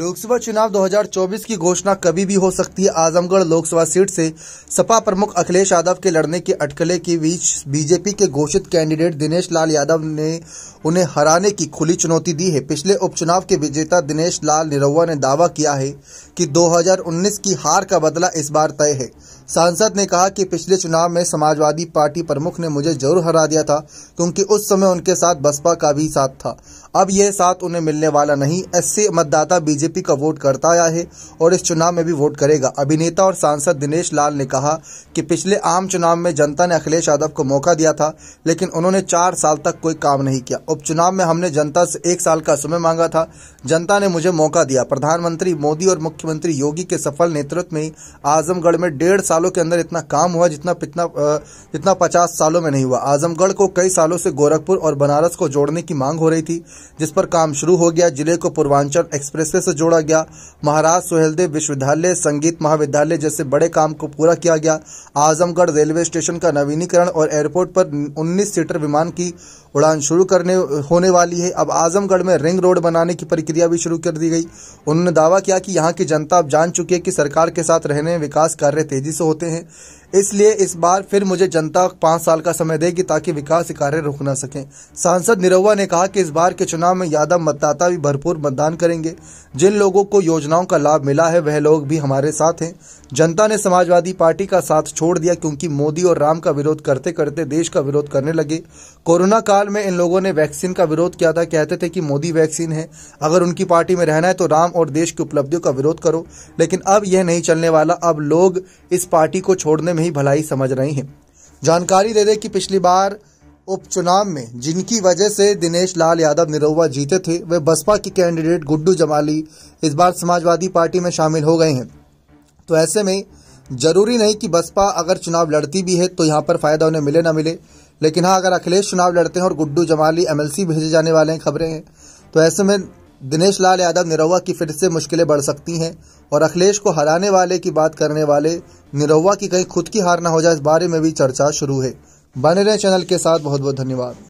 लोकसभा चुनाव 2024 की घोषणा कभी भी हो सकती है आजमगढ़ लोकसभा सीट से सपा प्रमुख अखिलेश यादव के लड़ने के अटकले के बीच बीजेपी के घोषित कैंडिडेट दिनेश लाल यादव ने उन्हें हराने की खुली चुनौती दी है पिछले उपचुनाव के विजेता दिनेश लाल निरौआ ने दावा किया है कि 2019 की हार का बदला इस बार तय है सांसद ने कहा कि पिछले चुनाव में समाजवादी पार्टी प्रमुख ने मुझे जरूर हरा दिया था क्योंकि उस समय उनके साथ बसपा का भी साथ था अब यह साथ उन्हें मिलने वाला नहीं ऐसे मतदाता बीजेपी बीजेपी का वोट करता आया है और इस चुनाव में भी वोट करेगा अभिनेता और सांसद दिनेश लाल ने कहा कि पिछले आम चुनाव में जनता ने अखिलेश यादव को मौका दिया था लेकिन उन्होंने चार साल तक कोई काम नहीं किया उपचुनाव में हमने जनता से एक साल का समय मांगा था जनता ने मुझे मौका दिया प्रधानमंत्री मोदी और मुख्यमंत्री योगी के सफल नेतृत्व में आजमगढ़ में डेढ़ सालों के अंदर इतना काम हुआ जितना जितना पचास सालों में नहीं हुआ आजमगढ़ को कई सालों से गोरखपुर और बनारस को जोड़ने की मांग हो रही थी जिस पर काम शुरू हो गया जिले को पूर्वांचल एक्सप्रेस से जोड़ा गया महाराज सुहेलदेव विश्वविद्यालय संगीत महाविद्यालय जैसे बड़े काम को पूरा किया गया आजमगढ़ रेलवे स्टेशन का नवीनीकरण और एयरपोर्ट पर उन्नीस सीटर विमान की उड़ान शुरू करने होने वाली है अब आजमगढ़ में रिंग रोड बनाने की प्रक्रिया भी शुरू कर दी गई उन्होंने दावा किया कि यहाँ की जनता अब जान चुकी है कि सरकार के साथ रहने में विकास कार्य तेजी से होते हैं इसलिए इस बार फिर मुझे जनता पांच साल का समय देगी ताकि विकास कार्य रुक न सके सांसद निरहुआ ने कहा कि इस बार के चुनाव में यादव मतदाता भी भरपूर मतदान करेंगे जिन लोगों को योजनाओं का लाभ मिला है वह लोग भी हमारे साथ हैं जनता ने समाजवादी पार्टी का साथ छोड़ दिया क्योंकि मोदी और राम का विरोध करते करते देश का विरोध करने लगे कोरोना काल साल में इन लोगों ने वैक्सीन का विरोध किया था कहते थे कि मोदी वैक्सीन है अगर उनकी पार्टी में रहना है तो राम और देश की उपलब्धियों का विरोध करो लेकिन अब यह नहीं चलने वाला अब लोग इस पार्टी को छोड़ने में ही भलाई समझ रहे हैं जानकारी दे दे कि पिछली बार उपचुनाव में जिनकी वजह से दिनेश लाल यादव निरोवा जीते थे वे बसपा के कैंडिडेट गुड्डू जमाली इस बार समाजवादी पार्टी में शामिल हो गए हैं तो ऐसे में जरूरी नहीं कि बसपा अगर चुनाव लड़ती भी है तो यहां पर फायदा उन्हें मिले ना मिले लेकिन हाँ अगर अखिलेश चुनाव लड़ते हैं और गुड्डू जमाली एमएलसी भेजे जाने वाले हैं खबरें हैं तो ऐसे में दिनेश लाल यादव निरहुआ की फिर से मुश्किलें बढ़ सकती हैं और अखिलेश को हराने वाले की बात करने वाले निरहुआ की कहीं खुद की हार ना हो जाए इस बारे में भी चर्चा शुरू है बने रहे चैनल के साथ बहुत बहुत धन्यवाद